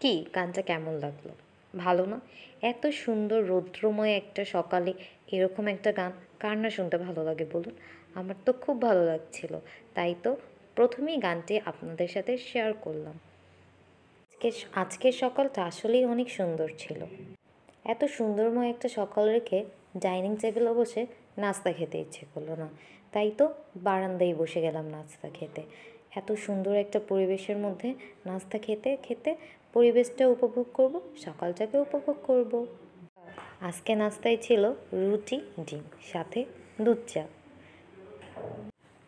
কি গানটা কেমন লাগলো ভালো না এত সুন্দর রৌদ্রময় একটা সকালে এরকম একটা গান কার না শুনতে ভালো লাগে বলুন আমার তো খুব ভালো লাগছিল তাই তো প্রথমেই গানটি আপনাদের সাথে শেয়ার করলাম আজকে আজকের সকালটা আসলেই অনেক সুন্দর ছিল এত সুন্দরময় একটা সকাল রেখে ডাইনিং টেবিলে বসে নাস্তা খেতে ইচ্ছে করলো না তাই তো বারান্দায় বসে গেলাম নাস্তা খেতে এত সুন্দর একটা পরিবেশের মধ্যে নাস্তা খেতে খেতে পরিবেশটা উপভোগ করব সকালটাকে উপভোগ করব আজকে নাস্তায় ছিল রুটি ডিম সাথে দুধ চা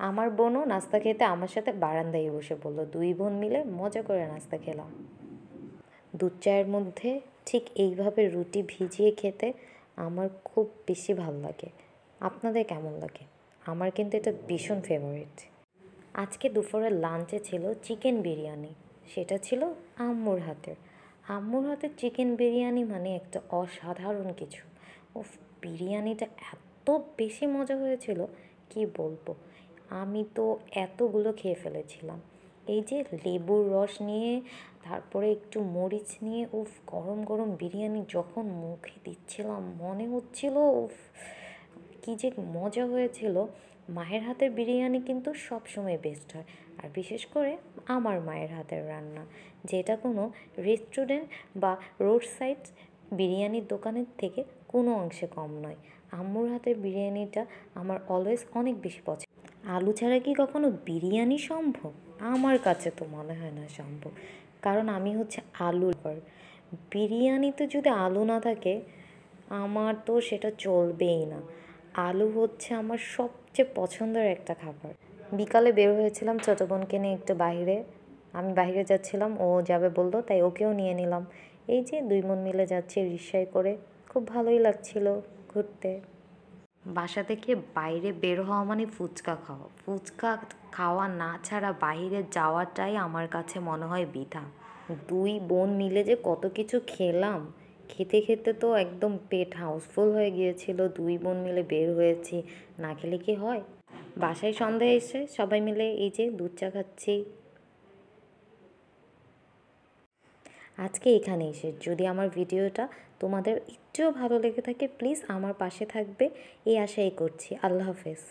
আমার বোনও নাস্তা খেতে আমার সাথে বারান্দায় বসে বলল দুই বোন মিলে মজা করে নাস্তা খেলাম দুধ চায়ের মধ্যে ঠিক এইভাবে রুটি ভিজিয়ে খেতে আমার খুব বেশি ভালো লাগে আপনাদের কেমন লাগে আমার কিন্তু এটা ভীষণ ফেভারিট আজকে দুপুরের লাঞ্চে ছিল চিকেন বিরিয়ানি সেটা ছিল আম্মুর হাতের আম্মুর হাতের চিকেন বিরিয়ানি মানে একটা অসাধারণ কিছু ও বিরিয়ানিটা এত বেশি মজা হয়েছিল কি বলবো আমি তো এতগুলো খেয়ে ফেলেছিলাম এই যে লেবুর রস নিয়ে তারপরে একটু মরিচ নিয়ে উফ গরম গরম বিরিয়ানি যখন মুখে দিচ্ছিলাম মনে হচ্ছিল উফ কী যে মজা হয়েছিল মায়ের হাতের বিরিয়ানি কিন্তু সবসময় বেস্ট হয় আর বিশেষ করে আমার মায়ের হাতের রান্না যেটা কোনো রেস্টুরেন্ট বা রোড সাইড বিরিয়ানির দোকানের থেকে কোনো অংশে কম নয় আম্মুর হাতের বিরিয়ানিটা আমার অলওয়েজ অনেক বেশি পছন্দ আলু ছাড়া কি কখনো বিরিয়ানি সম্ভব আমার কাছে তো মনে হয় না সম্ভব কারণ আমি হচ্ছে আলু লাভার বিরিয়ানিতে যদি আলু না থাকে আমার তো সেটা চলবেই না আলু হচ্ছে আমার সবচেয়ে পছন্দের একটা খাবার বিকালে বের হয়েছিলাম ছোট বোনকে নিয়ে একটু বাহিরে আমি বাহিরে যাচ্ছিলাম ও যাবে বললো তাই ওকেও নিয়ে নিলাম এই যে দুই মন মিলে যাচ্ছে রিক্সায় করে খুব ভালোই লাগছিল ঘুরতে বাসা থেকে বাইরে বের হওয়া মানে ফুচকা খাওয়া ফুচকা খাওয়া না ছাড়া বাইরে যাওয়াটাই আমার কাছে মনে হয় বৃথা দুই বোন মিলে যে কত কিছু খেলাম খেতে খেতে তো একদম পেট হাউসফুল হয়ে গিয়েছিল দুই বোন মিলে বের হয়েছি না খেলে কি হয় বাসায় সন্ধ্যা এসে সবাই মিলে এই যে দুধ চা খাচ্ছি আজকে এখানে এসে যদি আমার ভিডিওটা তোমাদের একটুও ভালো লেগে থাকে প্লিজ আমার পাশে থাকবে এই আশাই করছি আল্লাহ হাফেজ